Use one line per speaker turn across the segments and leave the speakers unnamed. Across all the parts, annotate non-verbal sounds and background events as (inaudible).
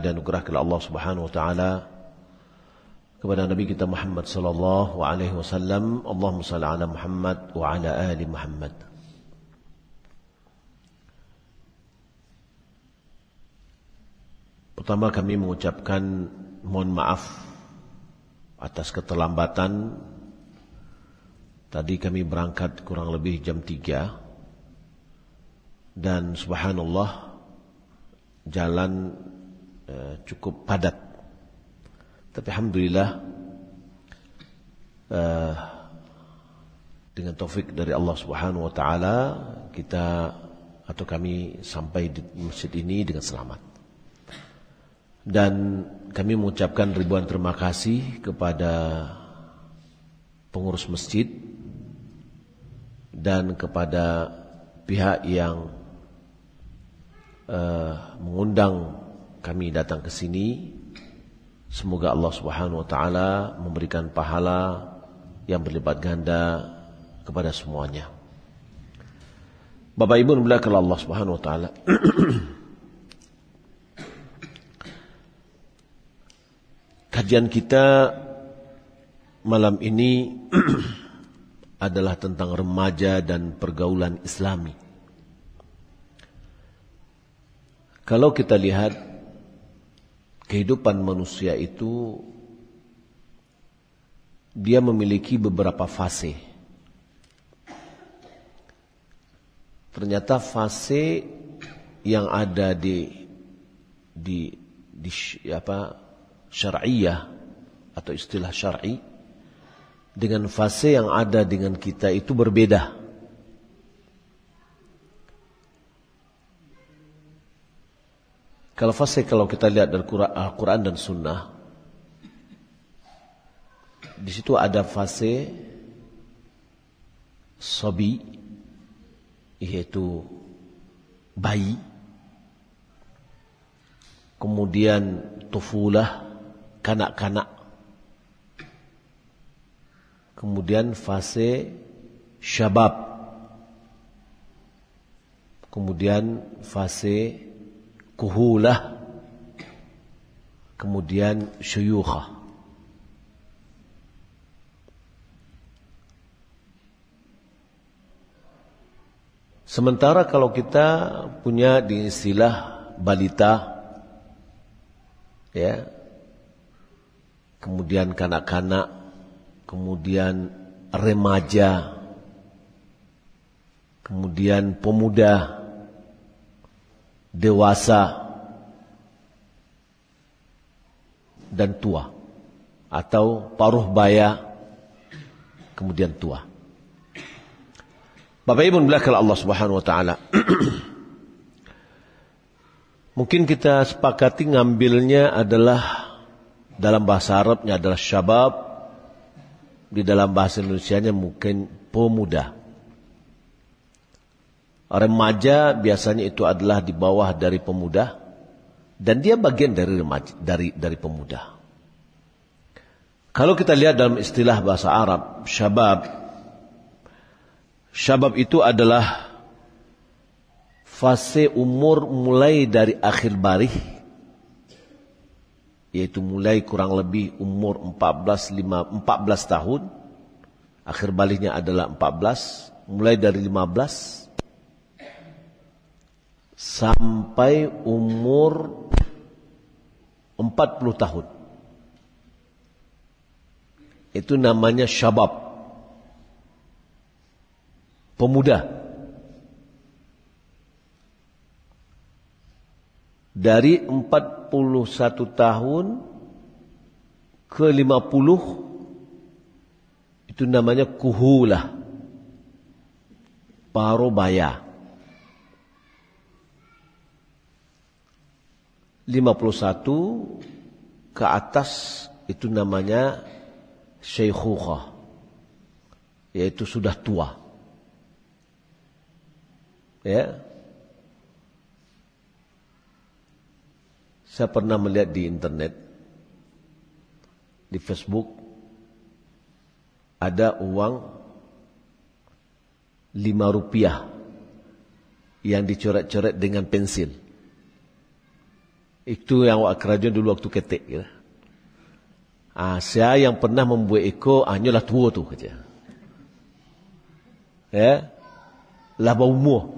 dan dianugerahkan Allah Subhanahu wa taala kepada Nabi kita Muhammad sallallahu alaihi wasallam. Allahumma shalli ala Muhammad wa ala ali Muhammad. Pertama kami mengucapkan mohon maaf atas keterlambatan. Tadi kami berangkat kurang lebih jam 3 dan subhanallah jalan Eh, cukup padat. Tapi alhamdulillah uh, dengan taufik dari Allah Subhanahu wa taala kita atau kami sampai di masjid ini dengan selamat. Dan kami mengucapkan ribuan terima kasih kepada pengurus masjid dan kepada pihak yang uh, mengundang kami datang ke sini. Semoga Allah Subhanahu wa taala memberikan pahala yang berlipat ganda kepada semuanya. Bapak Ibu belakang Allah Subhanahu wa taala. (clears throat) Kajian kita malam ini (clears throat) adalah tentang remaja dan pergaulan Islami. Kalau kita lihat kehidupan manusia itu dia memiliki beberapa fase. Ternyata fase yang ada di di di apa syariah atau istilah syar'i dengan fase yang ada dengan kita itu berbeda. Kalau fasih kalau kita lihat dari ah, Quran dan Sunnah, di situ ada fasih sobi, iaitu bayi, kemudian tufulah kanak-kanak, kemudian fase syabab, kemudian fase kuhulah kemudian syuyukhah Sementara kalau kita punya di istilah balita, ya, kemudian kanak-kanak, kemudian remaja, kemudian pemuda, dewasa dan tua atau paruh baya kemudian tua. Bapak Ibu belakang Allah Subhanahu wa taala. (clears throat) Mungkin kita sepakati ngambilnya adalah dalam bahasa Arabnya adalah syabab di dalam bahasa Indonesianya mungkin pemuda. Remaja biasanya itu adalah di bawah dari pemuda dan dia bagian dari remaja, dari dari pemuda. Kalau kita lihat dalam istilah bahasa Arab, syabab syabab itu adalah fase umur mulai dari akhir barih yaitu mulai kurang lebih umur 14 5 14 tahun akhir balihnya adalah 14 mulai dari 15 sampai umur 40 tahun. Itu namanya syabab. Pemuda. Dari 41 tahun ke 50 itu namanya kuhulah. Parobaya. 51 ke atas itu namanya syekhukhah yaitu sudah tua. Ya. Saya pernah melihat di internet di Facebook ada uang lima rupiah yang dicoret-coret dengan pensil. Itu yang awak kerajaan dulu waktu ketik. Kata. Ya. Ha, ah, saya yang pernah membuat ekor, ah, hanyalah tua tu kerja. Ya? Lah berumur.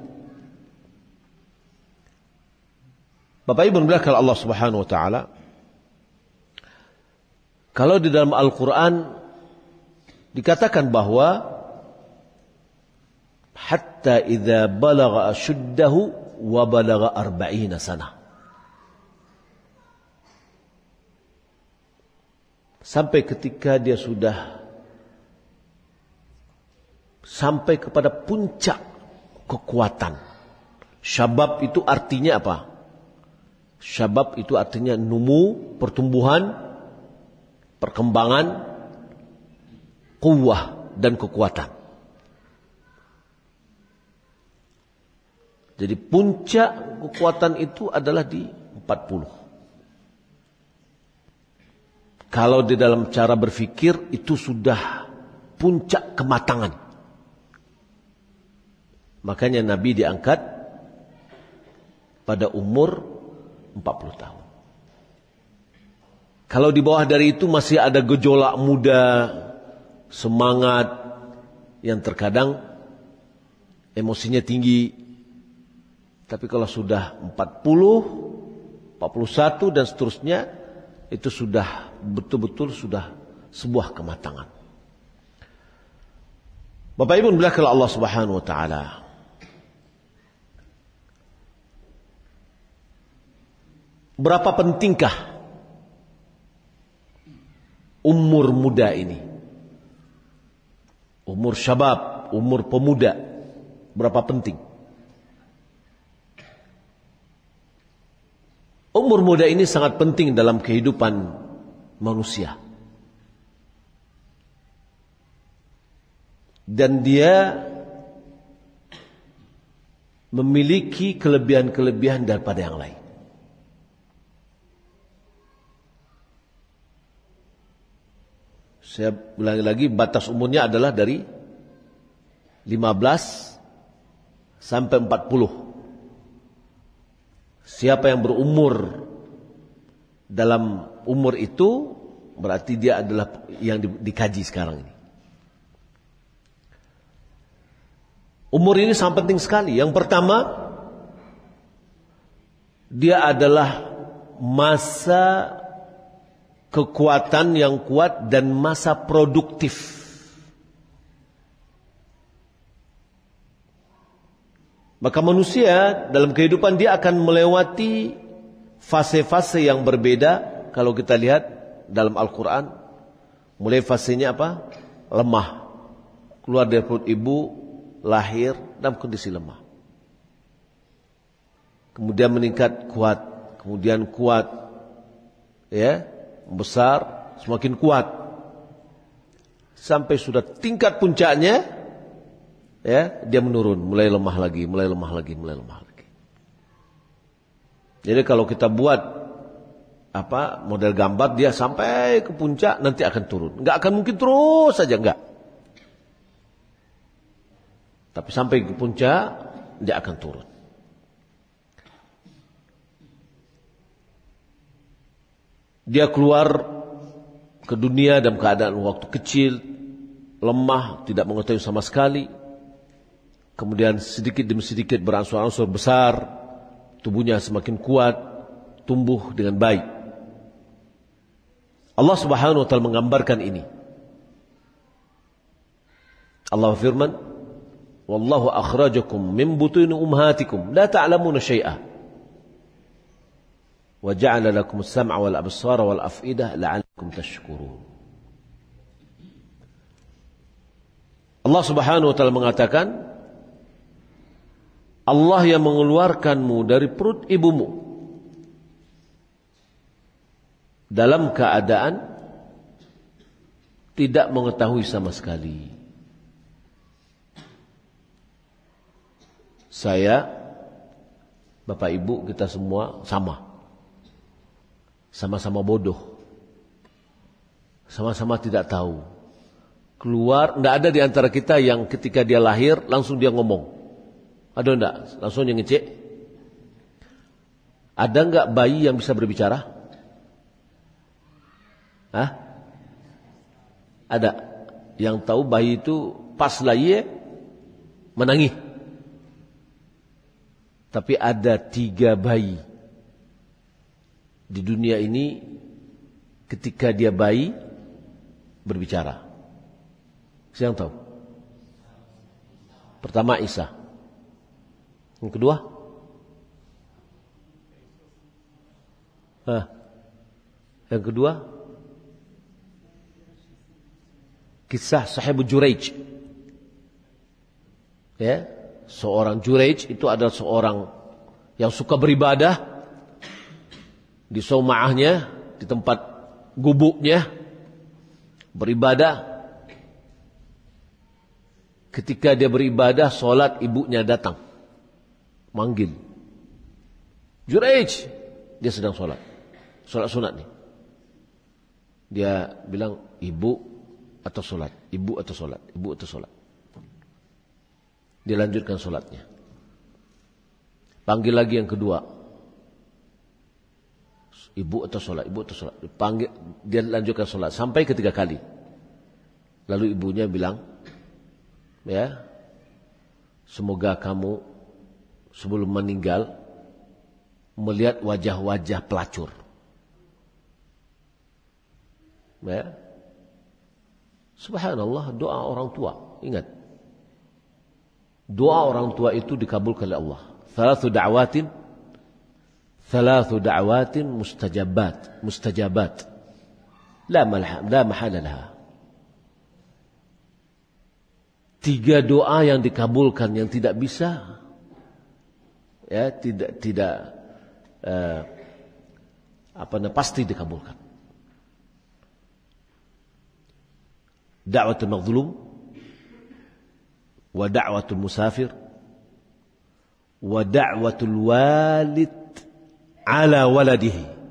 Bapak Ibu belakang Allah Subhanahu Wa Taala. Kalau di dalam Al-Quran dikatakan bahawa hatta idza balagha ashuddahu wa balagha 40 sanah sampai ketika dia sudah sampai kepada puncak kekuatan. Syabab itu artinya apa? Syabab itu artinya numu, pertumbuhan, perkembangan, kuah dan kekuatan. Jadi puncak kekuatan itu adalah di 40. Kalau di dalam cara berfikir itu sudah puncak kematangan. Makanya Nabi diangkat pada umur 40 tahun. Kalau di bawah dari itu masih ada gejolak muda, semangat yang terkadang emosinya tinggi. Tapi kalau sudah 40, 41 dan seterusnya itu sudah betul-betul sudah sebuah kematangan. Bapak Ibu belakang Allah Subhanahu wa taala. Berapa pentingkah umur muda ini? Umur syabab, umur pemuda. Berapa penting? Umur muda ini sangat penting dalam kehidupan manusia. Dan dia memiliki kelebihan-kelebihan daripada yang lain. Saya ulangi lagi, batas umurnya adalah dari 15 sampai 40. Siapa yang berumur dalam umur itu berarti dia adalah yang di, dikaji sekarang ini. Umur ini sangat penting sekali. Yang pertama, dia adalah masa kekuatan yang kuat dan masa produktif. Maka manusia dalam kehidupan dia akan melewati fase-fase yang berbeda kalau kita lihat dalam Al-Quran mulai fasenya apa? lemah keluar dari perut ibu lahir dalam kondisi lemah kemudian meningkat kuat kemudian kuat ya besar semakin kuat sampai sudah tingkat puncaknya ya dia menurun mulai lemah lagi mulai lemah lagi mulai lemah jadi kalau kita buat apa model gambar dia sampai ke puncak nanti akan turun. Nggak akan mungkin terus saja nggak. Tapi sampai ke puncak dia akan turun. Dia keluar ke dunia dalam keadaan waktu kecil, lemah, tidak mengetahui sama sekali. Kemudian sedikit demi sedikit beransur-ansur besar, tubuhnya semakin kuat, tumbuh dengan baik. Allah Subhanahu wa taala menggambarkan ini. Allah firman, "Wallahu akhrajakum min butun ummahatikum la ta'lamuna syai'a." Wa ja'ala lakum as-sam'a wal absara wal af'idah la'allakum tashkurun. Allah Subhanahu wa taala mengatakan, Allah yang mengeluarkanmu dari perut ibumu dalam keadaan tidak mengetahui sama sekali. Saya, Bapak Ibu, kita semua sama. Sama-sama bodoh. Sama-sama tidak tahu. Keluar, tidak ada di antara kita yang ketika dia lahir langsung dia ngomong. Ada enggak? Langsung yang ngecek. Ada enggak bayi yang bisa berbicara? Hah? Ada. Yang tahu bayi itu pas lahir menangis. Tapi ada tiga bayi di dunia ini ketika dia bayi berbicara. Siapa yang tahu? Pertama Isa. Yang kedua? Hah. Yang kedua? Kisah Sahib Jurej. Ya, seorang Jurej itu adalah seorang yang suka beribadah di somaahnya, di tempat gubuknya beribadah. Ketika dia beribadah, solat ibunya datang manggil. Juraij, dia sedang sholat. Sholat sunat nih. Dia bilang, ibu atau sholat. Ibu atau sholat. Ibu atau sholat. Dilanjutkan sholatnya. Panggil lagi yang kedua ibu atau sholat, ibu atau sholat. Panggil, dia lanjutkan sholat sampai ketiga kali. Lalu ibunya bilang, ya, semoga kamu sebelum meninggal melihat wajah-wajah pelacur. Ya. Subhanallah doa orang tua. Ingat. Doa orang tua itu dikabulkan oleh Allah. Salatu da'watin. Salatu da'watin mustajabat. Mustajabat. La, malha, la mahala laha. Tiga doa yang dikabulkan yang tidak bisa ya tidak tidak eh, apa namanya pasti dikabulkan. Da'watul mazlum wa da'watul musafir wa da'watul walid ala waladihi.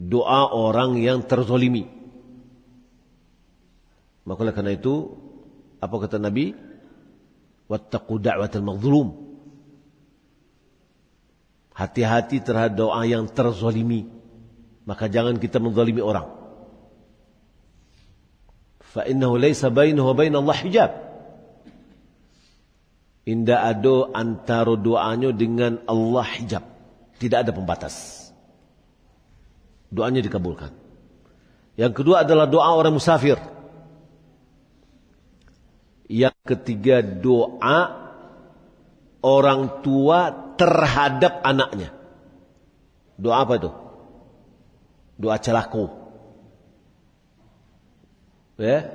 Doa orang yang terzolimi. Maka karena itu apa kata Nabi? واتقوا دعوة المظلوم Hati-hati terhadap doa yang terzalimi. Maka jangan kita menzalimi orang. فَإِنَّهُ لَيْسَ بَيْنَهُ وَبَيْنَ اللَّهِ حِجَابٍ Inda ado antara doanya dengan Allah hijab. Tidak ada pembatas. Doanya dikabulkan. Yang kedua adalah doa orang musafir. Yang ketiga doa orang tua terhadap anaknya. Doa apa itu? Doa celaku. Ya,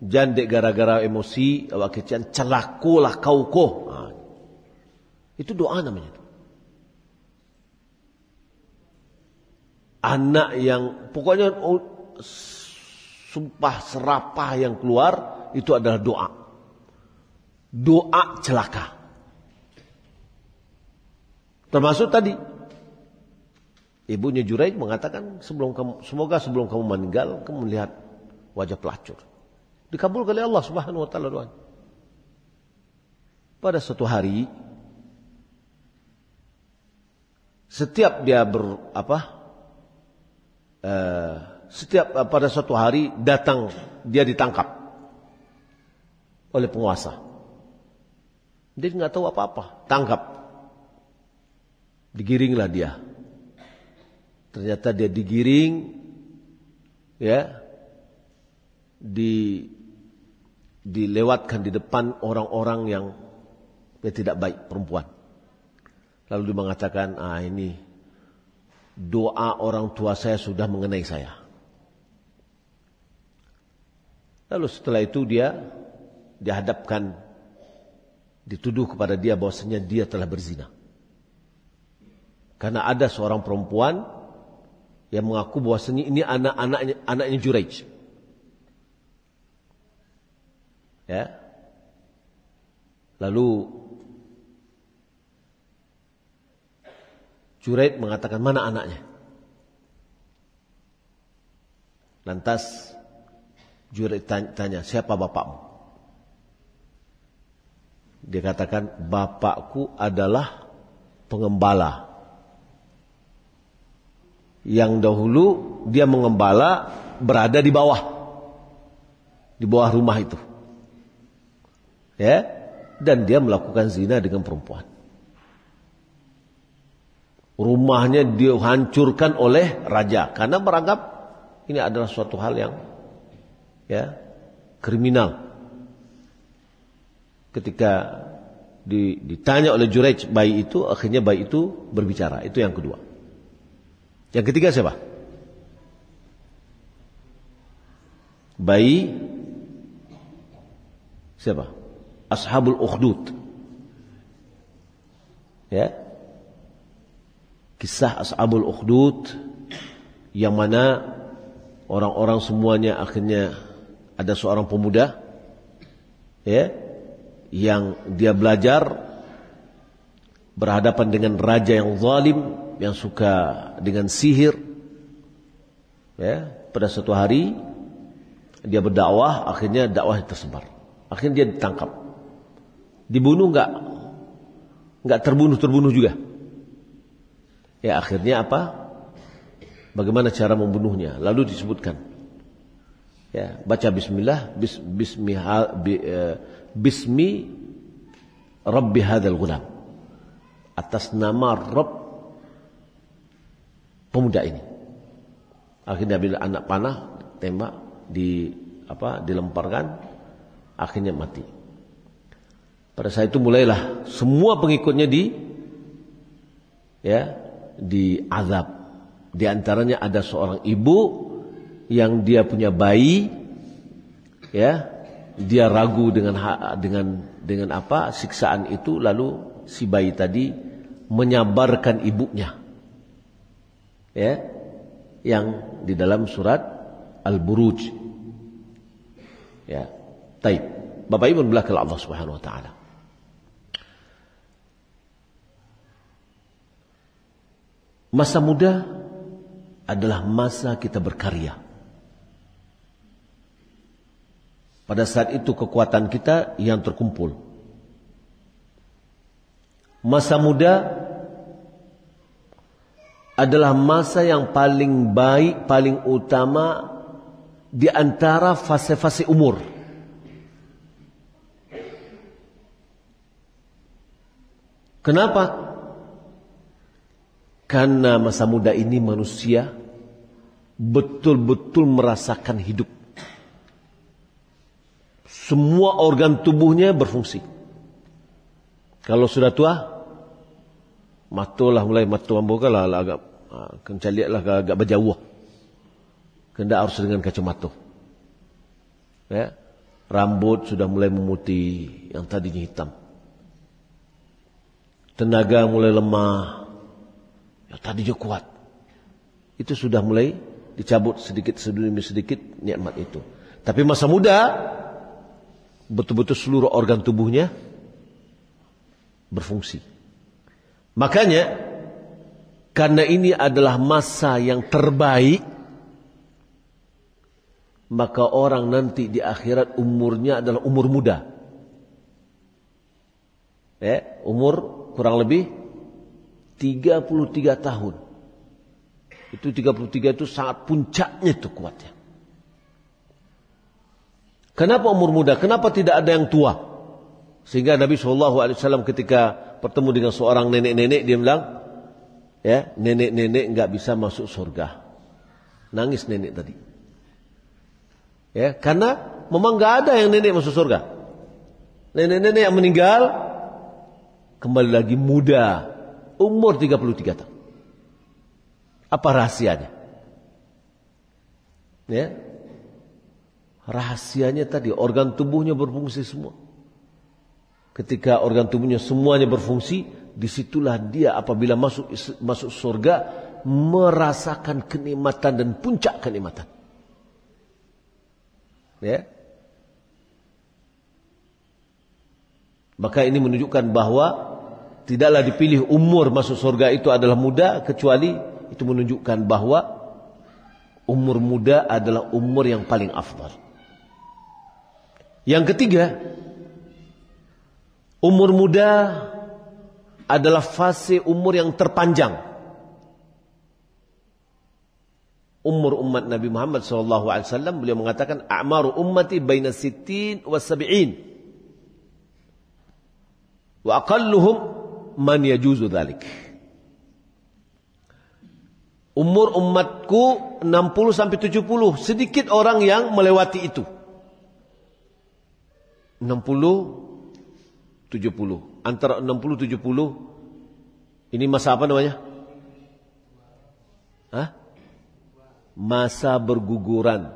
jandek gara-gara emosi, awak kecian celakulah kau ko. itu doa namanya. Anak yang pokoknya oh, sumpah serapah yang keluar itu adalah doa doa celaka. Termasuk tadi ibunya jurai mengatakan sebelum kamu, semoga sebelum kamu meninggal kamu melihat wajah pelacur. Dikabulkan oleh Allah Subhanahu wa taala doanya. Pada suatu hari setiap dia ber apa? Eh, setiap eh, pada suatu hari datang dia ditangkap oleh penguasa. Dia nggak tahu apa-apa. tangkap, Digiringlah dia. Ternyata dia digiring. Ya. Di, dilewatkan di depan orang-orang yang ya, tidak baik. Perempuan. Lalu dia mengatakan, ah ini doa orang tua saya sudah mengenai saya. Lalu setelah itu dia dihadapkan dituduh kepada dia bahwasanya dia telah berzina. Karena ada seorang perempuan yang mengaku bahwasanya ini anak-anaknya anaknya Juraij. Ya. Lalu Juraij mengatakan mana anaknya? Lantas Juraij tanya, siapa bapakmu? Dia katakan, bapakku adalah pengembala. Yang dahulu dia mengembala berada di bawah. Di bawah rumah itu. Ya, dan dia melakukan zina dengan perempuan. Rumahnya dihancurkan oleh raja karena merangkap ini adalah suatu hal yang ya kriminal ketika ditanya oleh Juraj bayi itu akhirnya bayi itu berbicara itu yang kedua yang ketiga siapa bayi siapa ashabul ukhdud ya kisah ashabul ukhdud yang mana orang-orang semuanya akhirnya ada seorang pemuda ya yang dia belajar berhadapan dengan raja yang zalim yang suka dengan sihir ya pada suatu hari dia berdakwah akhirnya dakwah tersebar akhirnya dia ditangkap dibunuh enggak enggak terbunuh terbunuh juga ya akhirnya apa bagaimana cara membunuhnya lalu disebutkan ya baca bismillah bis, bismiha bi, eh, bismi Rabbi hadal gulam atas nama Rob pemuda ini akhirnya bila anak panah tembak di apa dilemparkan akhirnya mati pada saat itu mulailah semua pengikutnya di ya di azab di antaranya ada seorang ibu yang dia punya bayi ya dia ragu dengan dengan dengan apa siksaan itu lalu si bayi tadi menyabarkan ibunya ya yang di dalam surat Al-Buruj ya taib Bapak Ibu belakang Allah Subhanahu wa taala Masa muda adalah masa kita berkarya. Pada saat itu kekuatan kita yang terkumpul. Masa muda adalah masa yang paling baik, paling utama di antara fase-fase umur. Kenapa? Karena masa muda ini manusia betul-betul merasakan hidup. Semua organ tubuhnya berfungsi. Kalau sudah tua, matulah mulai matu ambuka lah agak ah, kencaliaklah agak berjauh. Kena harus dengan kacamata. Ya. Rambut sudah mulai memutih yang tadinya hitam. Tenaga mulai lemah. Yang tadinya kuat. Itu sudah mulai dicabut sedikit demi sedikit nikmat itu. Tapi masa muda betul-betul seluruh organ tubuhnya berfungsi. Makanya karena ini adalah masa yang terbaik maka orang nanti di akhirat umurnya adalah umur muda. Eh, umur kurang lebih 33 tahun. Itu 33 itu sangat puncaknya itu kuatnya. Kenapa umur muda? Kenapa tidak ada yang tua? Sehingga Nabi Shallallahu Alaihi Wasallam ketika bertemu dengan seorang nenek-nenek dia bilang, ya nenek-nenek nggak bisa masuk surga. Nangis nenek tadi. Ya, karena memang nggak ada yang nenek masuk surga. Nenek-nenek yang meninggal kembali lagi muda, umur 33 tahun. Apa rahasianya? Ya, Rahasianya tadi organ tubuhnya berfungsi semua. Ketika organ tubuhnya semuanya berfungsi, disitulah dia apabila masuk masuk surga merasakan kenikmatan dan puncak kenikmatan. Ya. Maka ini menunjukkan bahwa tidaklah dipilih umur masuk surga itu adalah muda kecuali itu menunjukkan bahwa umur muda adalah umur yang paling afdal. Yang ketiga, umur muda adalah fase umur yang terpanjang. Umur umat Nabi Muhammad SAW beliau mengatakan a'maru ummati baina sittin wa sab'in. Wa aqalluhum man yajuzu dhalik. Umur umatku 60 sampai 70, sedikit orang yang melewati itu. 60 70. Antara 60 70 ini masa apa namanya? Hah? Masa berguguran.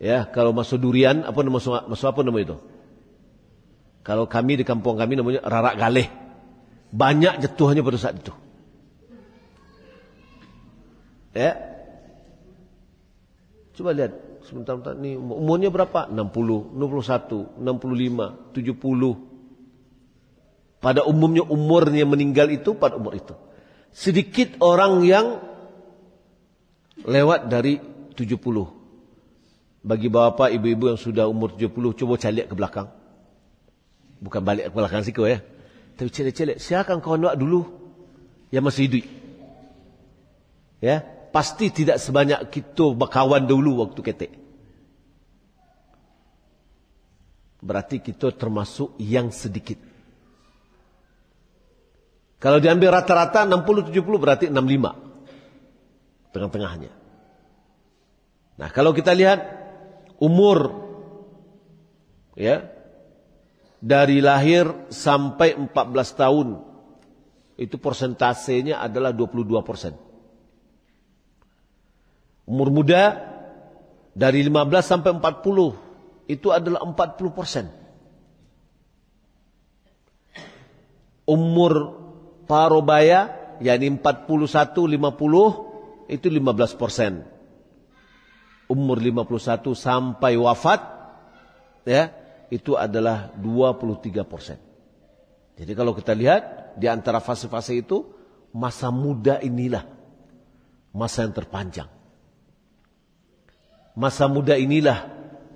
Ya, kalau masuk durian apa namanya? masuk apa namanya itu? Kalau kami di kampung kami namanya rarak galeh. Banyak jatuhnya pada saat itu. Ya. Coba lihat sebentar sebentar ni umurnya berapa? 60, 61, 65, 70. Pada umumnya umurnya meninggal itu pada umur itu. Sedikit orang yang lewat dari 70. Bagi bapa ibu-ibu yang sudah umur 70 cuba calek ke belakang. Bukan balik ke belakang siko ya. Tapi calik-calik siapa kau nak dulu yang masih hidup. Ya, pasti tidak sebanyak kita berkawan dulu waktu ketik Berarti kita termasuk yang sedikit. Kalau diambil rata-rata 60-70 berarti 65. Tengah-tengahnya. Nah kalau kita lihat umur ya dari lahir sampai 14 tahun itu persentasenya adalah 22 persen. Umur muda dari 15 sampai 40 itu adalah 40 persen. Umur parobaya yakni 41 50 itu 15 persen. Umur 51 sampai wafat ya itu adalah 23 persen. Jadi kalau kita lihat di antara fase-fase itu masa muda inilah masa yang terpanjang. Masa muda inilah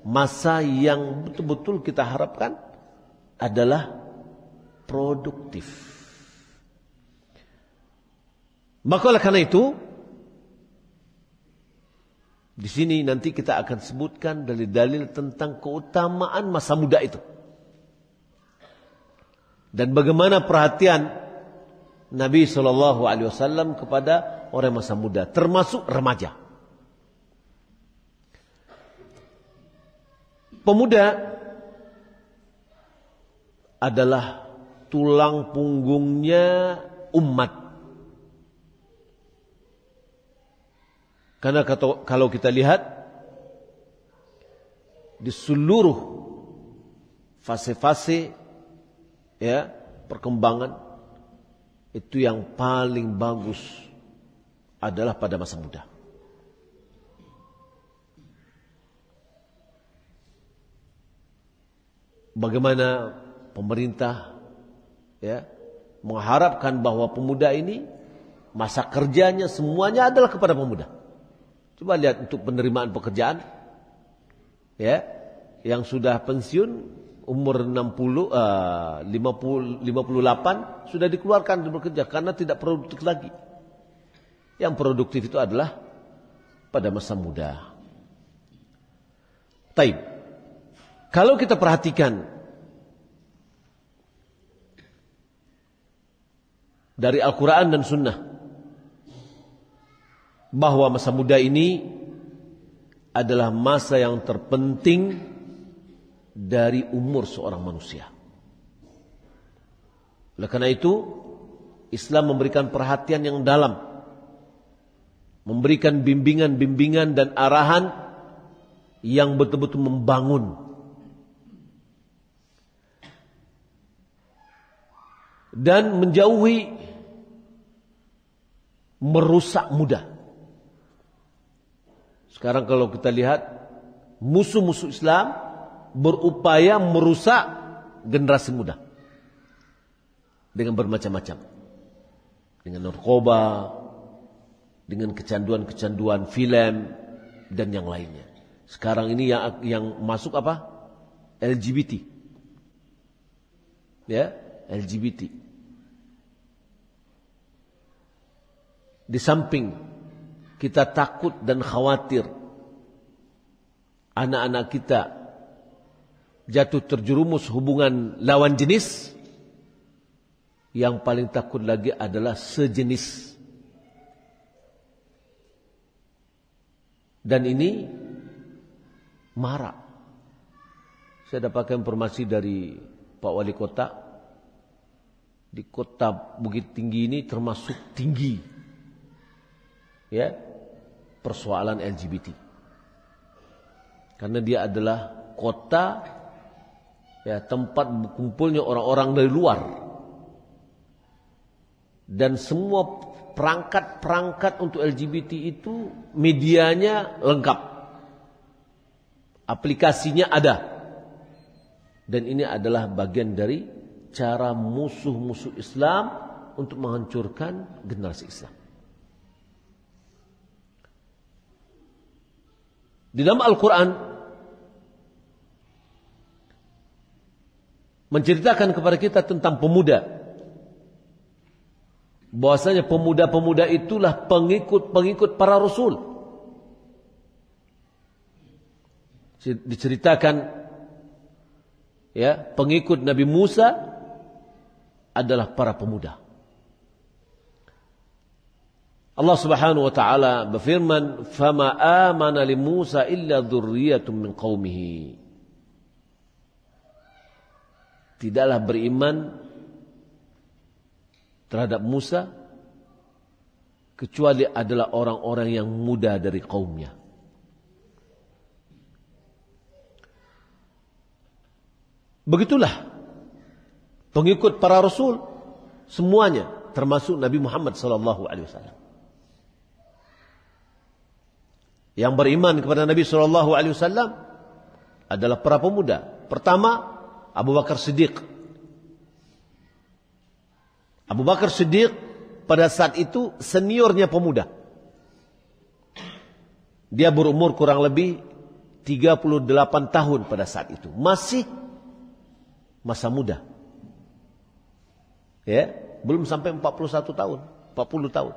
masa yang betul-betul kita harapkan adalah produktif. Maka oleh karena itu, di sini nanti kita akan sebutkan dalil-dalil tentang keutamaan masa muda itu. Dan bagaimana perhatian Nabi Shallallahu Alaihi Wasallam kepada orang masa muda, termasuk remaja. Pemuda adalah tulang punggungnya umat. Karena kalau kita lihat di seluruh fase-fase ya perkembangan itu yang paling bagus adalah pada masa muda. bagaimana pemerintah ya mengharapkan bahwa pemuda ini masa kerjanya semuanya adalah kepada pemuda. Coba lihat untuk penerimaan pekerjaan ya yang sudah pensiun umur 60 uh, 50 58 sudah dikeluarkan untuk bekerja karena tidak produktif lagi. Yang produktif itu adalah pada masa muda. Taib. Kalau kita perhatikan dari Al-Quran dan Sunnah bahwa masa muda ini adalah masa yang terpenting dari umur seorang manusia. Oleh karena itu, Islam memberikan perhatian yang dalam, memberikan bimbingan-bimbingan dan arahan yang betul-betul membangun dan menjauhi merusak muda. Sekarang kalau kita lihat musuh-musuh Islam berupaya merusak generasi muda dengan bermacam-macam. Dengan narkoba, dengan kecanduan-kecanduan film dan yang lainnya. Sekarang ini yang yang masuk apa? LGBT. Ya, LGBT. Di samping kita takut dan khawatir anak-anak kita jatuh terjerumus hubungan lawan jenis, yang paling takut lagi adalah sejenis. Dan ini marak. Saya dapatkan informasi dari Pak Wali Kota di kota Bukit Tinggi ini termasuk tinggi ya persoalan LGBT. Karena dia adalah kota ya tempat berkumpulnya orang-orang dari luar. Dan semua perangkat-perangkat untuk LGBT itu medianya lengkap. Aplikasinya ada. Dan ini adalah bagian dari cara musuh-musuh Islam untuk menghancurkan generasi Islam. Di dalam Al-Quran menceritakan kepada kita tentang pemuda. Bahwasanya pemuda-pemuda itulah pengikut-pengikut para rasul. Diceritakan ya, pengikut Nabi Musa adalah para pemuda. Allah Subhanahu wa taala berfirman, "Fama amana li Musa illa dzurriyyatun min qaumihi." Tidaklah beriman terhadap Musa kecuali adalah orang-orang yang muda dari kaumnya. Begitulah pengikut para rasul semuanya termasuk Nabi Muhammad sallallahu alaihi wasallam. yang beriman kepada Nabi Shallallahu Alaihi Wasallam adalah para pemuda. Pertama Abu Bakar Siddiq. Abu Bakar Siddiq pada saat itu seniornya pemuda. Dia berumur kurang lebih 38 tahun pada saat itu. Masih masa muda. Ya, belum sampai 41 tahun, 40 tahun.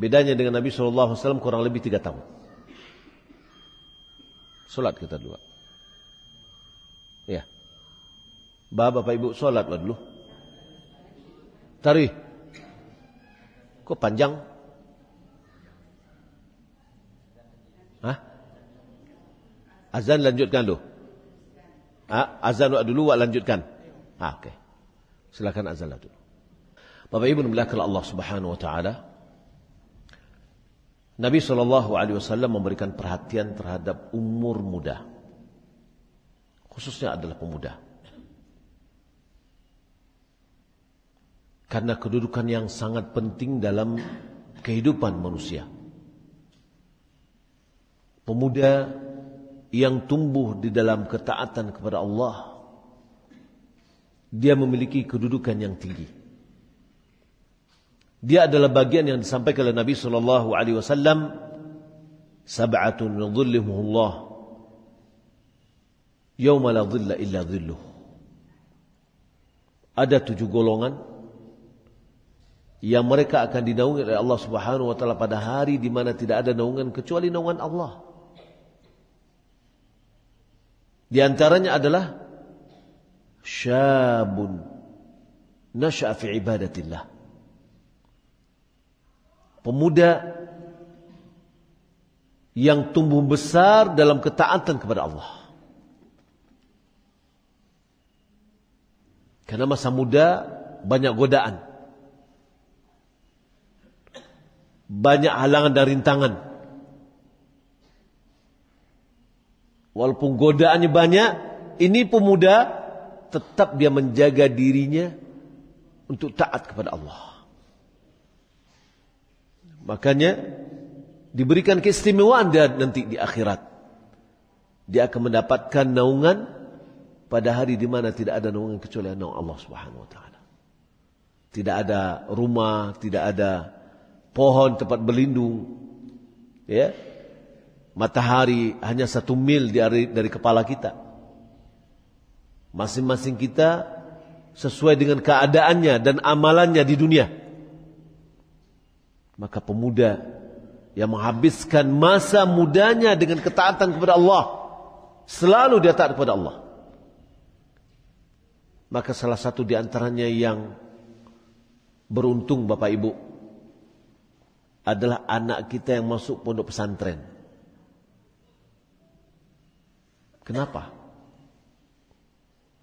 Bedanya dengan Nabi SAW kurang lebih tiga tahun. Solat kita dua. Ya. Bapak, bapak ibu solat dulu. Tari. Kok panjang? Hah? Azan lanjutkan dulu. Ha? Azan wak dulu, wak lanjutkan. Ha, okay. Silakan azan dulu. Bapak ibu, melakukan Allah subhanahu wa ta'ala. Nabi Shallallahu Alaihi Wasallam memberikan perhatian terhadap umur muda, khususnya adalah pemuda. Karena kedudukan yang sangat penting dalam kehidupan manusia. Pemuda yang tumbuh di dalam ketaatan kepada Allah, dia memiliki kedudukan yang tinggi. Dia adalah bagian yang disampaikan oleh Nabi sallallahu alaihi wasallam sab'atun Allah, "Yoma la dhilla illa dhilluh. Ada tujuh golongan yang mereka akan dinaungi oleh Allah Subhanahu wa taala pada hari di mana tidak ada naungan kecuali naungan Allah. Di antaranya adalah syabun nasha'a fi ibadatillah pemuda yang tumbuh besar dalam ketaatan kepada Allah. Karena masa muda banyak godaan. Banyak halangan dan rintangan. Walaupun godaannya banyak, ini pemuda tetap dia menjaga dirinya untuk taat kepada Allah. Makanya diberikan keistimewaan dia nanti di akhirat. Dia akan mendapatkan naungan pada hari di mana tidak ada naungan kecuali naung Allah Subhanahu wa taala. Tidak ada rumah, tidak ada pohon tempat berlindung. Ya. Matahari hanya satu mil dari, dari kepala kita. Masing-masing kita sesuai dengan keadaannya dan amalannya di dunia. Maka pemuda yang menghabiskan masa mudanya dengan ketaatan kepada Allah, selalu dia taat kepada Allah. Maka salah satu di antaranya yang beruntung Bapak Ibu adalah anak kita yang masuk pondok pesantren. Kenapa?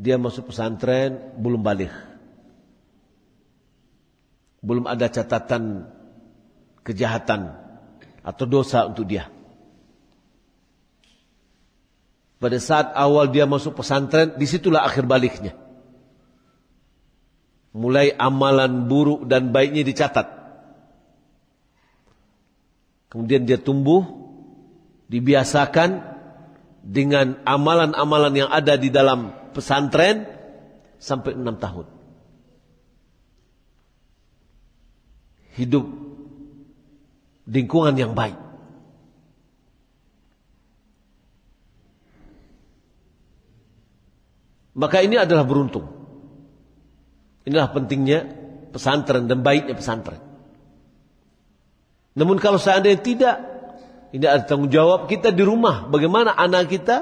Dia masuk pesantren belum balik belum ada catatan kejahatan atau dosa untuk dia. Pada saat awal dia masuk pesantren, disitulah akhir baliknya. Mulai amalan buruk dan baiknya dicatat. Kemudian dia tumbuh, dibiasakan dengan amalan-amalan yang ada di dalam pesantren sampai enam tahun. Hidup lingkungan yang baik. Maka ini adalah beruntung. Inilah pentingnya pesantren dan baiknya pesantren. Namun kalau seandainya tidak, ini ada tanggung jawab kita di rumah. Bagaimana anak kita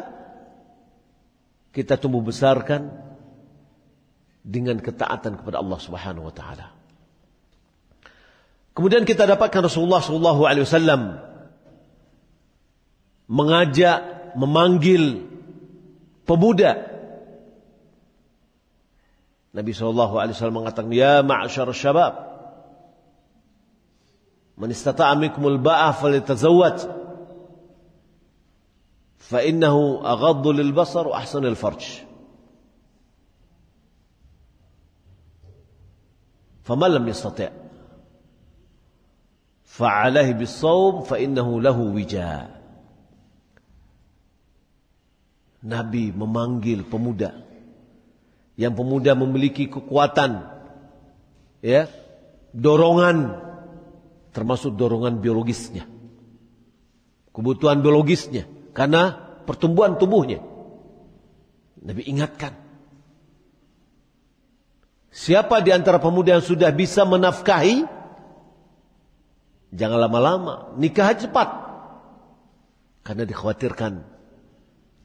kita tumbuh besarkan dengan ketaatan kepada Allah Subhanahu wa taala. Kemudian kita dapatkan Rasulullah sallallahu Alaihi Wasallam mengajak, memanggil pemuda. Nabi sallallahu Alaihi Wasallam mengatakan, Ya ma'asyar syabab, man istata'a minkumul ba'a falyatazawwaj fa innahu ba'ah falitazawwaj. فإنه أغض للبصر وأحسن الفرج فمن لم يستطع فعليه بالصوم فإنه له wija. Nabi memanggil pemuda yang pemuda memiliki kekuatan ya dorongan termasuk dorongan biologisnya kebutuhan biologisnya karena pertumbuhan tubuhnya Nabi ingatkan siapa di antara pemuda yang sudah bisa menafkahi Jangan lama-lama, nikah cepat. Karena dikhawatirkan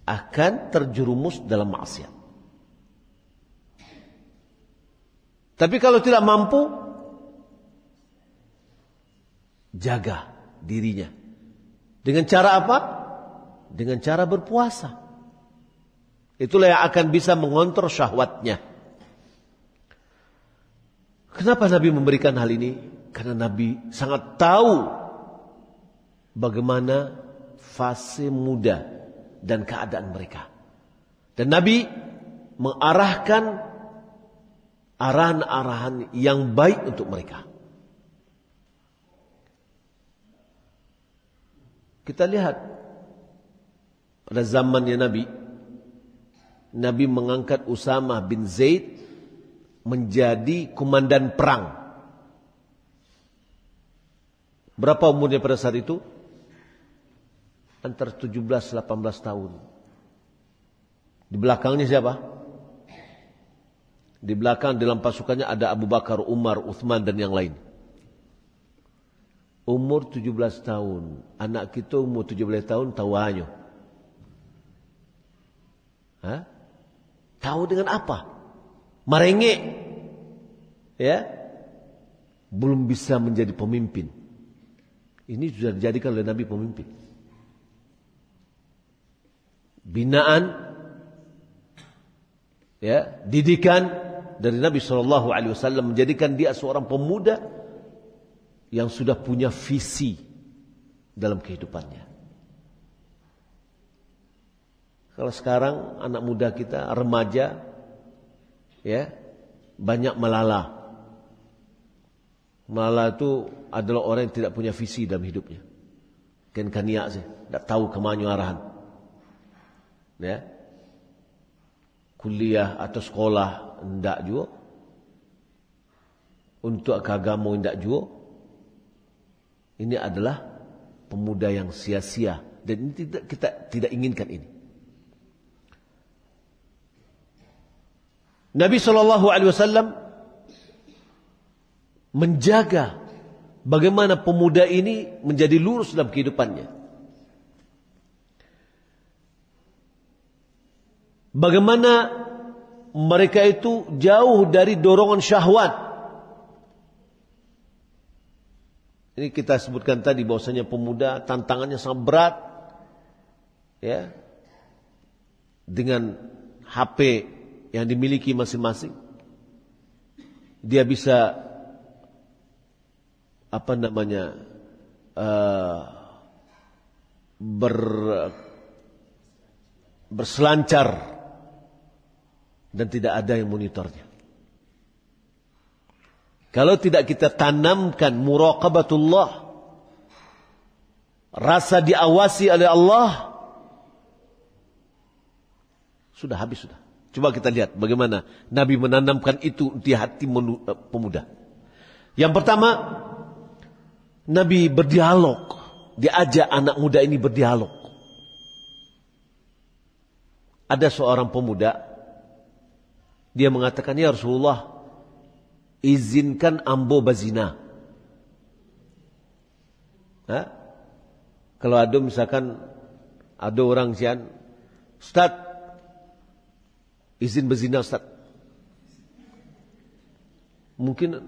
akan terjerumus dalam maksiat. Tapi kalau tidak mampu, jaga dirinya. Dengan cara apa? Dengan cara berpuasa. Itulah yang akan bisa mengontrol syahwatnya. Kenapa Nabi memberikan hal ini? Karena Nabi sangat tahu bagaimana fase muda dan keadaan mereka. Dan Nabi mengarahkan arahan-arahan yang baik untuk mereka. Kita lihat pada zamannya Nabi, Nabi mengangkat Usama bin Zaid menjadi komandan perang. Berapa umurnya pada saat itu? Antara 17-18 tahun. Di belakangnya siapa? Di belakang dalam pasukannya ada Abu Bakar, Umar, Uthman dan yang lain. Umur 17 tahun. Anak kita umur 17 tahun tahu hanya. Hah? Tahu dengan apa? Merengek. Ya. Belum bisa menjadi pemimpin. Ini sudah dijadikan oleh Nabi pemimpin. Binaan, ya, didikan dari Nabi Shallallahu Alaihi Wasallam menjadikan dia seorang pemuda yang sudah punya visi dalam kehidupannya. Kalau sekarang anak muda kita remaja, ya, banyak melala Malah itu adalah orang yang tidak punya visi dalam hidupnya. Kan kaniak sih, tidak tahu kemana arahan. Ya. Kuliah atau sekolah tidak juga. Untuk agama tidak juga. Ini adalah pemuda yang sia-sia dan ini tidak kita tidak inginkan ini. Nabi Shallallahu Alaihi Wasallam menjaga bagaimana pemuda ini menjadi lurus dalam kehidupannya. Bagaimana mereka itu jauh dari dorongan syahwat. Ini kita sebutkan tadi bahwasanya pemuda tantangannya sangat berat. Ya. Dengan HP yang dimiliki masing-masing. Dia bisa apa namanya uh, ber berselancar dan tidak ada yang monitornya. Kalau tidak kita tanamkan muraqabatullah rasa diawasi oleh Allah sudah habis sudah. Coba kita lihat bagaimana Nabi menanamkan itu di hati eh, pemuda. Yang pertama, Nabi berdialog. Diajak anak muda ini berdialog. Ada seorang pemuda. Dia mengatakan, Ya Rasulullah, izinkan ambo bazina. Hah? Kalau ada misalkan ada orang sian, Ustaz, izin bazina Ustaz. Mungkin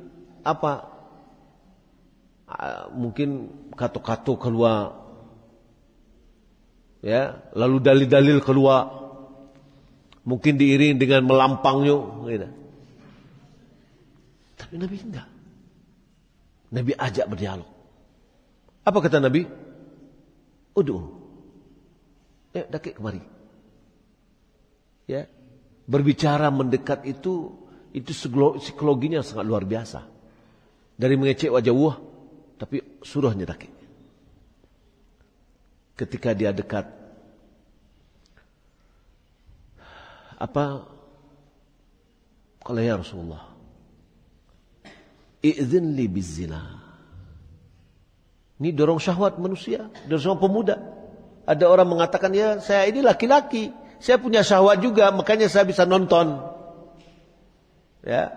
apa Ah, mungkin kato-kato keluar ya lalu dalil-dalil keluar mungkin diiringi dengan melampangnya gitu. tapi Nabi enggak Nabi ajak berdialog apa kata Nabi Udu ya dakik kemari ya berbicara mendekat itu itu psikologinya sangat luar biasa dari mengecek wajah wah tapi suruhnya daki. Ketika dia dekat apa kalau ya Rasulullah izin li bizina ini dorong syahwat manusia dorong pemuda ada orang mengatakan ya saya ini laki-laki saya punya syahwat juga makanya saya bisa nonton ya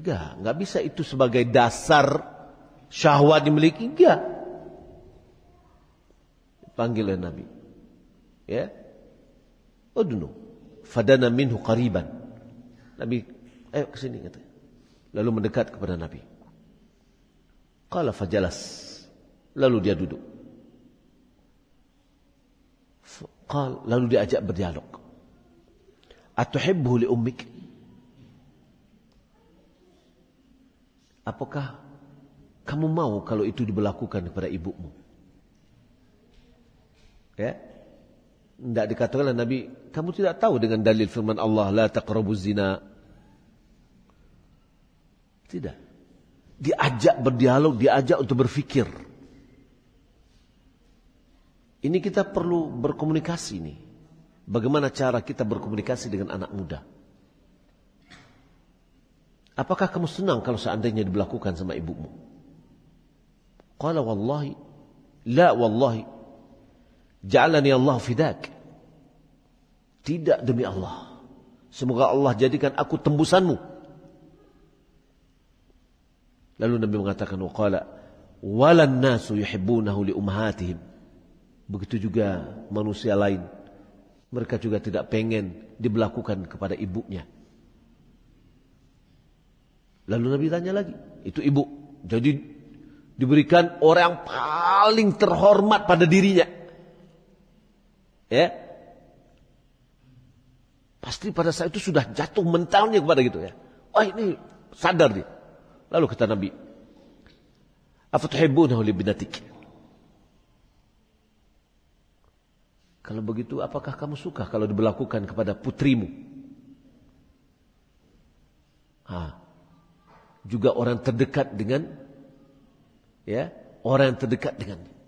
enggak enggak bisa itu sebagai dasar syahwat dimiliki enggak dipanggil oleh Nabi ya udnu fadana minhu qariban Nabi ayo ke sini kata lalu mendekat kepada Nabi qala fajalas lalu dia duduk Qal, lalu dia ajak berdialog atuhibbuhu li ummik apakah kamu mau kalau itu diberlakukan kepada ibumu? Ya. Tidak dikatakan Nabi, kamu tidak tahu dengan dalil firman Allah, la zina. Tidak. Diajak berdialog, diajak untuk berfikir. Ini kita perlu berkomunikasi nih. Bagaimana cara kita berkomunikasi dengan anak muda? Apakah kamu senang kalau seandainya diberlakukan sama ibumu? قال والله لا والله ja'alani Allah fidak tidak demi Allah semoga Allah jadikan aku tembusanmu lalu Nabi mengatakan waqala walan nasu yuhibbunahu li ummahatihim begitu juga manusia lain mereka juga tidak pengen diberlakukan kepada ibunya lalu Nabi tanya lagi itu ibu jadi diberikan orang yang paling terhormat pada dirinya. Ya. Pasti pada saat itu sudah jatuh mentalnya kepada gitu ya. Wah oh, ini sadar dia. Lalu kata Nabi, Binatik? Kalau begitu apakah kamu suka kalau diberlakukan kepada putrimu? Ah, juga orang terdekat dengan ya, orang yang terdekat dengan dia.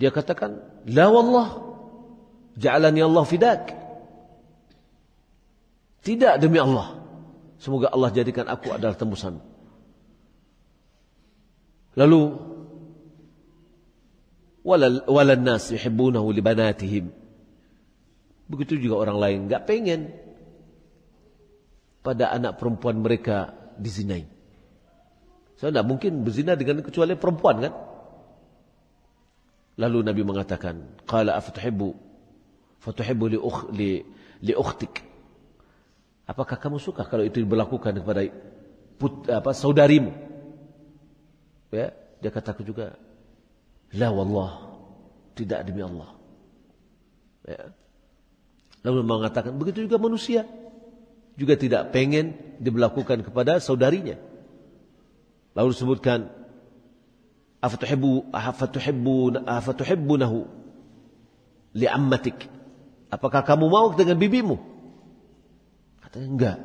Dia katakan, La wallah, ja'alani Allah fidak. Tidak demi Allah. Semoga Allah jadikan aku adalah tembusan. Lalu, Walan nas yuhibbunahu libanatihim. Begitu juga orang lain. enggak pengen pada anak perempuan mereka dizinai. Saya tidak mungkin berzina dengan kecuali perempuan kan? Lalu Nabi mengatakan, "Qala afatuhibbu fatuhibbu li ukh li li ukhtik." Apakah kamu suka kalau itu diberlakukan kepada put, apa saudarimu? Ya, dia kataku juga, "La wallah, tidak demi Allah." Ya. Lalu mengatakan, begitu juga manusia juga tidak pengen diberlakukan kepada saudarinya. Lalu disebutkan afatuhibbu afatuhibbu afatuhibbunahu li'ammatik. Apakah kamu mau dengan bibimu? Katanya enggak.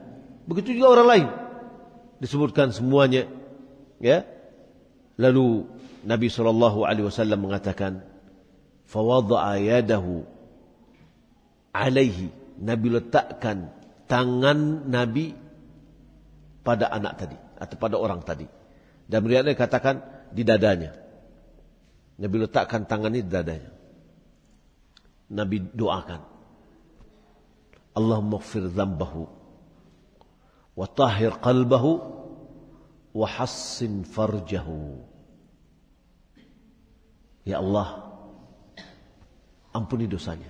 Begitu juga orang lain. Disebutkan semuanya. Ya. Lalu Nabi sallallahu alaihi wasallam mengatakan, fawada'a yadahu alaihi." Nabi letakkan tangan Nabi pada anak tadi atau pada orang tadi. Dan beliau katakan di dadanya. Nabi letakkan tangannya di dadanya. Nabi doakan. Allahumma gfir zambahu, Wa tahir qalbahu. Wa hassin farjahu. Ya Allah. Ampuni dosanya.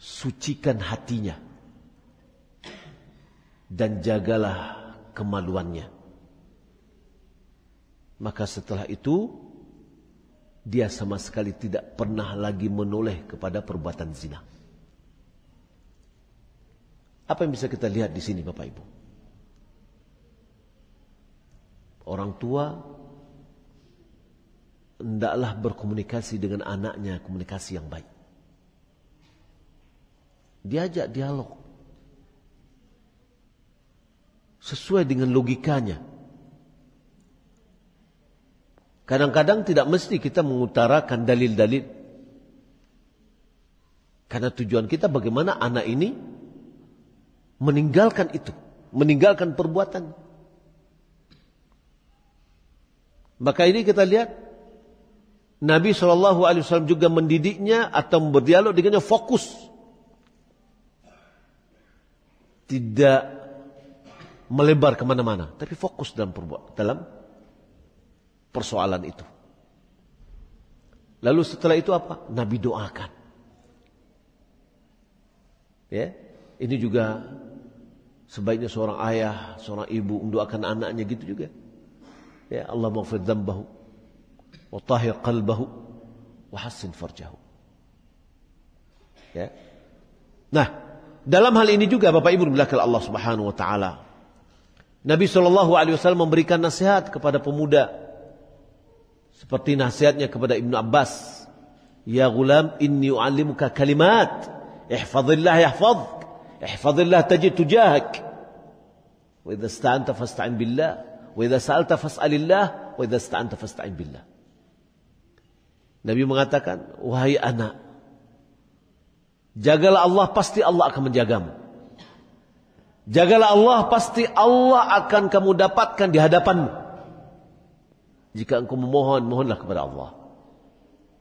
Sucikan hatinya. Dan jagalah kemaluannya. Maka setelah itu dia sama sekali tidak pernah lagi menoleh kepada perbuatan zina. Apa yang bisa kita lihat di sini Bapak Ibu? Orang tua hendaklah berkomunikasi dengan anaknya komunikasi yang baik. Diajak dialog sesuai dengan logikanya. Kadang-kadang tidak mesti kita mengutarakan dalil-dalil. Karena tujuan kita bagaimana anak ini meninggalkan itu, meninggalkan perbuatan. Maka ini kita lihat Nabi SAW juga mendidiknya atau berdialog dengannya fokus. Tidak melebar kemana-mana, tapi fokus dalam perbuatan, dalam persoalan itu. Lalu setelah itu apa? Nabi doakan. Ya, ini juga sebaiknya seorang ayah, seorang ibu mendoakan anaknya gitu juga. Ya, Allah maghfir dzambahu wa tahir qalbahu wa hassin farjahu. Ya. Nah, dalam hal ini juga Bapak Ibu diberkahi Allah Subhanahu wa taala Nabi Shallallahu Alaihi Wasallam memberikan nasihat kepada pemuda, seperti nasihatnya kepada Ibnu Abbas, Ya gulam, inni u'allimuka kalimat, ihfadillah yahfadh, ihfadillah tajid tujahak, wa idha sta'anta fasta'in billah, wa idha sa'alta fas'alillah, wa idha sta'anta fasta'in billah. Nabi mengatakan, wahai anak, jagalah Allah, pasti Allah akan menjagamu. Jagalah Allah, pasti Allah akan kamu dapatkan di hadapanmu. Jika engkau memohon, mohonlah kepada Allah.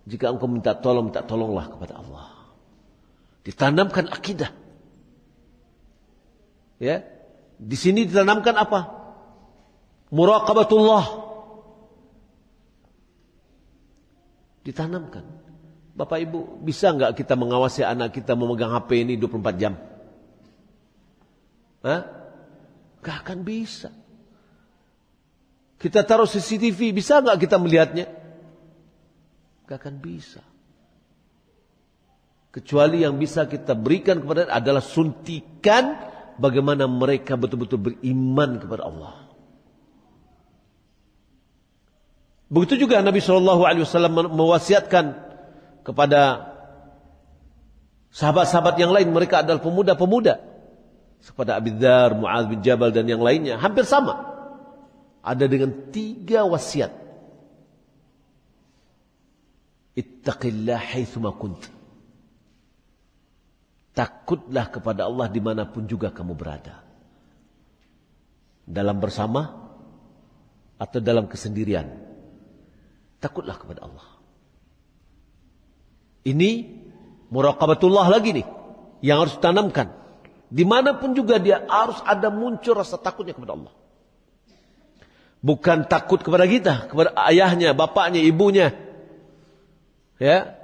Jika engkau minta tolong, minta tolonglah kepada Allah. Ditanamkan akidah. Ya. Di sini ditanamkan apa? Muraqabatullah. Ditanamkan. Bapak Ibu, bisa nggak kita mengawasi anak kita memegang HP ini 24 jam? Hah? Gak akan bisa. Kita taruh CCTV, bisa nggak kita melihatnya? Gak akan bisa. Kecuali yang bisa kita berikan kepada adalah suntikan bagaimana mereka betul-betul beriman kepada Allah. Begitu juga Nabi Shallallahu Alaihi Wasallam mewasiatkan kepada sahabat-sahabat yang lain mereka adalah pemuda-pemuda kepada Abidzar, Mu'adz bin Jabal dan yang lainnya hampir sama. Ada dengan tiga wasiat. Ittaqillah haitsuma kunt. Takutlah kepada Allah dimanapun juga kamu berada. Dalam bersama atau dalam kesendirian. Takutlah kepada Allah. Ini muraqabatullah lagi nih yang harus ditanamkan. Dimanapun juga dia harus ada muncul rasa takutnya kepada Allah. Bukan takut kepada kita, kepada ayahnya, bapaknya, ibunya. Ya,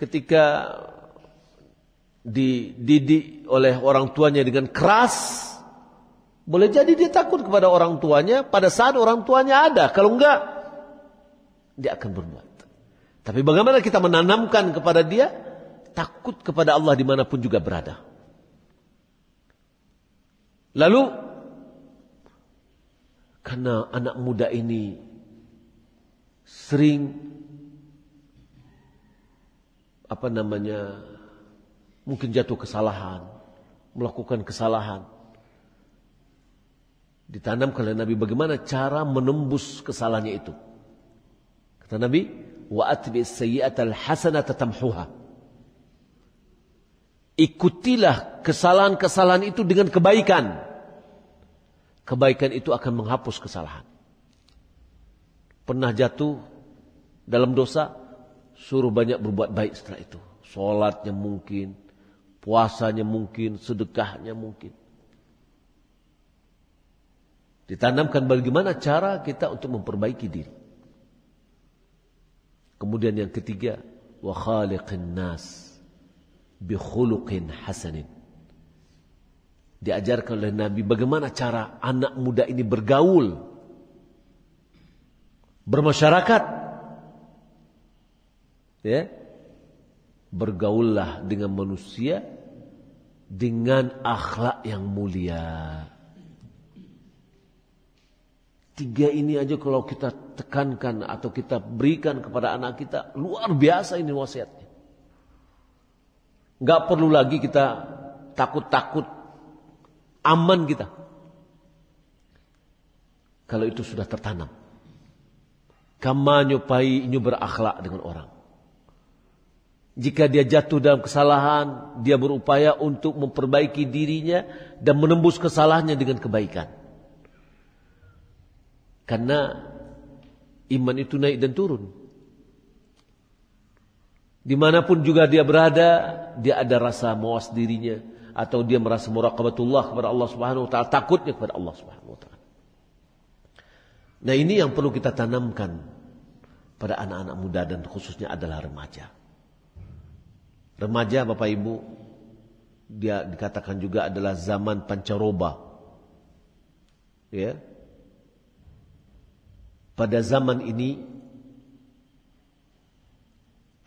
ketika dididik oleh orang tuanya dengan keras, boleh jadi dia takut kepada orang tuanya pada saat orang tuanya ada. Kalau enggak, dia akan berbuat. Tapi bagaimana kita menanamkan kepada dia takut kepada Allah dimanapun juga berada. Lalu karena anak muda ini sering apa namanya mungkin jatuh kesalahan, melakukan kesalahan. Ditanam oleh Nabi bagaimana cara menembus kesalahannya itu. Kata Nabi, wa atbi sayyi'atal hasanata tamhuha. Ikutilah kesalahan-kesalahan itu dengan kebaikan kebaikan itu akan menghapus kesalahan. Pernah jatuh dalam dosa, suruh banyak berbuat baik setelah itu. Sholatnya mungkin, puasanya mungkin, sedekahnya mungkin. Ditanamkan bagaimana cara kita untuk memperbaiki diri. Kemudian yang ketiga, wa khaliqin nas bi khuluqin hasanin diajarkan oleh Nabi bagaimana cara anak muda ini bergaul, bermasyarakat. Ya. Bergaullah dengan manusia dengan akhlak yang mulia. Tiga ini aja kalau kita tekankan atau kita berikan kepada anak kita, luar biasa ini wasiatnya. Gak perlu lagi kita takut-takut Aman kita. Kalau itu sudah tertanam. Kama nyupai nyu berakhlak dengan orang. Jika dia jatuh dalam kesalahan, dia berupaya untuk memperbaiki dirinya dan menembus kesalahannya dengan kebaikan. Karena iman itu naik dan turun. Dimanapun juga dia berada, dia ada rasa mawas dirinya, atau dia merasa muraqabatullah kepada Allah Subhanahu wa taala, takutnya kepada Allah Subhanahu wa taala. Nah, ini yang perlu kita tanamkan pada anak-anak muda dan khususnya adalah remaja. Remaja Bapak Ibu dia dikatakan juga adalah zaman pancaroba. Ya. Pada zaman ini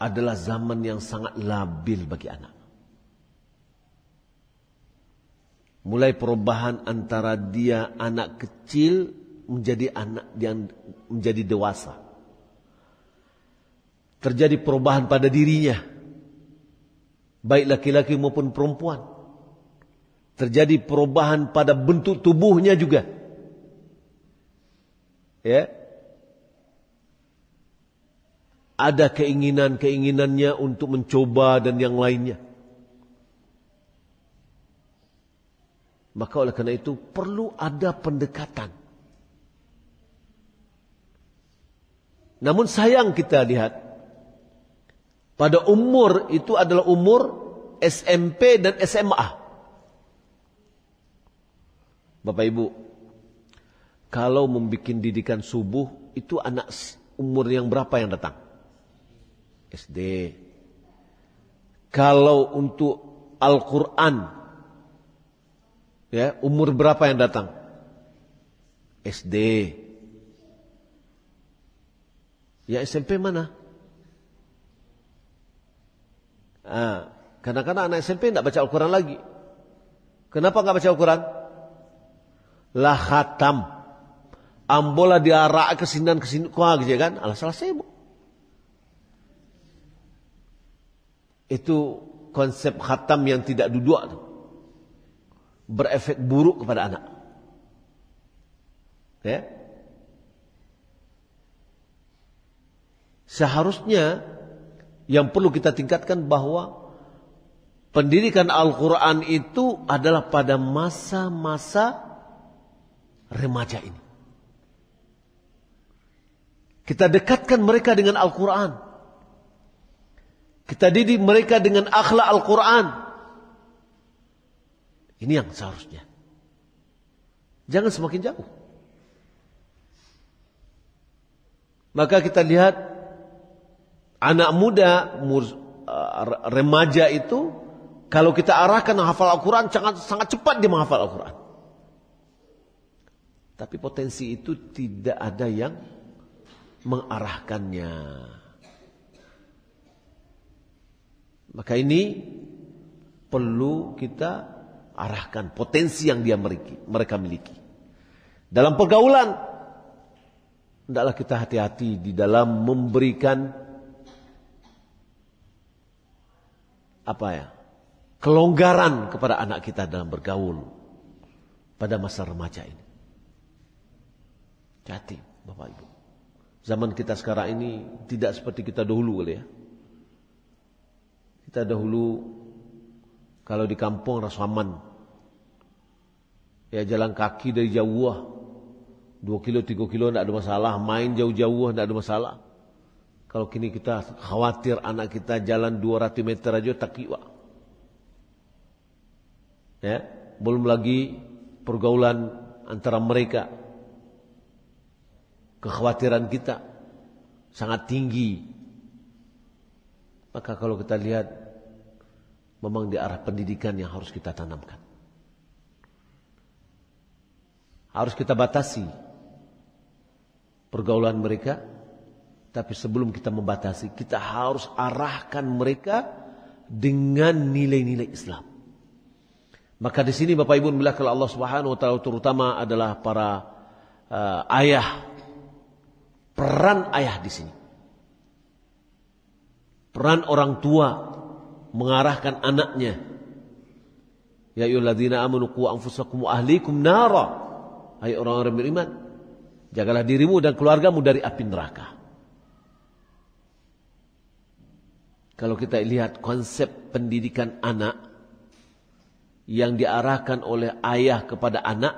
adalah zaman yang sangat labil bagi anak. Mulai perubahan antara dia anak kecil menjadi anak yang menjadi dewasa. Terjadi perubahan pada dirinya. Baik laki-laki maupun perempuan. Terjadi perubahan pada bentuk tubuhnya juga. Ya. Ada keinginan-keinginannya untuk mencoba dan yang lainnya. Maka oleh karena itu perlu ada pendekatan. Namun sayang kita lihat pada umur itu adalah umur SMP dan SMA. Bapak Ibu, kalau membuat didikan subuh itu anak umur yang berapa yang datang? SD. Kalau untuk Al-Quran Ya, umur berapa yang datang? SD. Ya SMP mana? Ah, karena karena anak SMP tidak baca Al-Quran lagi. Kenapa nggak baca Al-Quran? Lah khatam. Ambola diarak ke sini dan ke sini. Wah, aja gitu ya kan? Alah salah bu Itu konsep khatam yang tidak duduk berefek buruk kepada anak. Ya. Seharusnya yang perlu kita tingkatkan bahwa pendidikan Al-Quran itu adalah pada masa-masa remaja ini. Kita dekatkan mereka dengan Al-Quran. Kita didik mereka dengan akhlak Al-Quran. Ini yang seharusnya. Jangan semakin jauh. Maka kita lihat anak muda eh, remaja itu kalau kita arahkan hafal Al-Quran sangat, sangat cepat dia menghafal Al-Quran. Tapi potensi itu tidak ada yang mengarahkannya. Maka ini perlu kita Arahkan potensi yang dia meriki, mereka miliki. Dalam pergaulan, hendaklah kita hati-hati di dalam memberikan apa ya kelonggaran kepada anak kita dalam bergaul pada masa remaja ini. Hati, Bapak Ibu. Zaman kita sekarang ini tidak seperti kita dahulu kali ya. Kita dahulu kalau di kampung rasaman Ya jalan kaki dari jauh ah. dua kilo tiga kilo tidak ada masalah Main jauh-jauh tidak ah, ada masalah Kalau kini kita khawatir anak kita jalan dua ratus meter aja tak kiwa Ya Belum lagi pergaulan antara mereka Kekhawatiran kita Sangat tinggi Maka kalau kita lihat Memang di arah pendidikan yang harus kita tanamkan harus kita batasi pergaulan mereka. Tapi sebelum kita membatasi, kita harus arahkan mereka dengan nilai-nilai Islam. Maka di sini Bapak Ibu bila kalau Allah Subhanahu wa taala terutama adalah para uh, ayah peran ayah di sini. Peran orang tua mengarahkan anaknya. Ya ayyuhalladzina amanu qu anfusakum ahlikum nara Hai orang-orang beriman, jagalah dirimu dan keluargamu dari api neraka. Kalau kita lihat konsep pendidikan anak yang diarahkan oleh ayah kepada anak,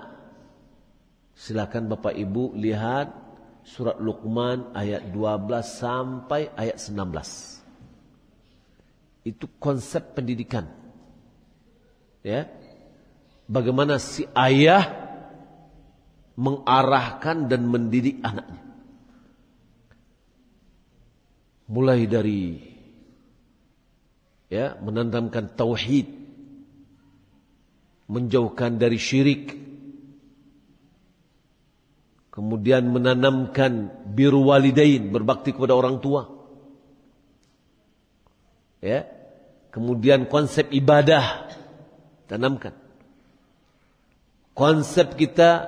silakan Bapak Ibu lihat surat Luqman ayat 12 sampai ayat 16. Itu konsep pendidikan. Ya. Bagaimana si ayah mengarahkan dan mendidik anaknya. Mulai dari ya, menanamkan tauhid, menjauhkan dari syirik, kemudian menanamkan biru walidain, berbakti kepada orang tua. Ya. Kemudian konsep ibadah tanamkan. Konsep kita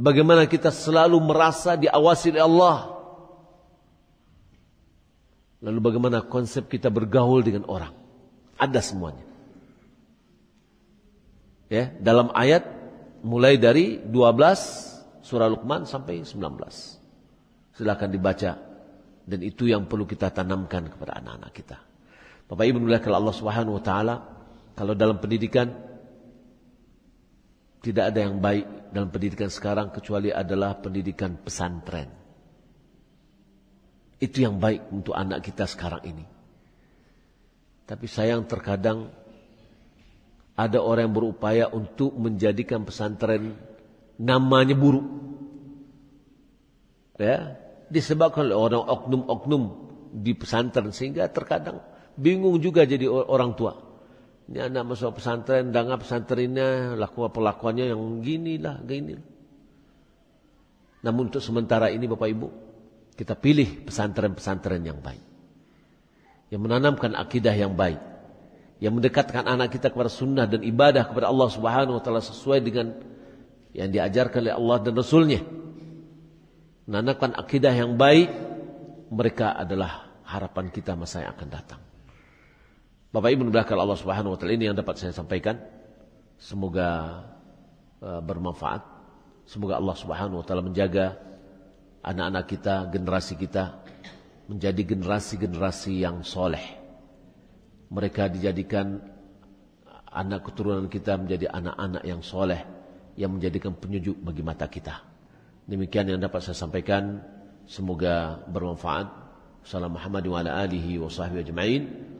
Bagaimana kita selalu merasa diawasi oleh Allah. Lalu bagaimana konsep kita bergaul dengan orang. Ada semuanya. Ya, dalam ayat mulai dari 12 surah Luqman sampai 19. Silakan dibaca dan itu yang perlu kita tanamkan kepada anak-anak kita. Bapak Ibu mulai kalau Allah Swt. kalau dalam pendidikan tidak ada yang baik dalam pendidikan sekarang kecuali adalah pendidikan pesantren. Itu yang baik untuk anak kita sekarang ini. Tapi sayang terkadang ada orang yang berupaya untuk menjadikan pesantren namanya buruk. Ya, disebabkan oleh orang oknum-oknum di pesantren sehingga terkadang bingung juga jadi orang tua. Ini anak masuk pesantren, dangap pesantrennya, apa perlakuannya yang gini lah, gini Namun untuk sementara ini Bapak Ibu, kita pilih pesantren-pesantren yang baik. Yang menanamkan akidah yang baik. Yang mendekatkan anak kita kepada sunnah dan ibadah kepada Allah subhanahu wa ta'ala sesuai dengan yang diajarkan oleh Allah dan Rasulnya. Menanamkan akidah yang baik, mereka adalah harapan kita masa yang akan datang. Bapak Ibu mudahkan Allah Subhanahu wa taala ini yang dapat saya sampaikan. Semoga e, bermanfaat. Semoga Allah Subhanahu wa taala menjaga anak-anak kita, generasi kita menjadi generasi-generasi yang soleh. Mereka dijadikan anak keturunan kita menjadi anak-anak yang soleh yang menjadikan penyujuk bagi mata kita. Demikian yang dapat saya sampaikan. Semoga bermanfaat. Assalamualaikum warahmatullahi wabarakatuh.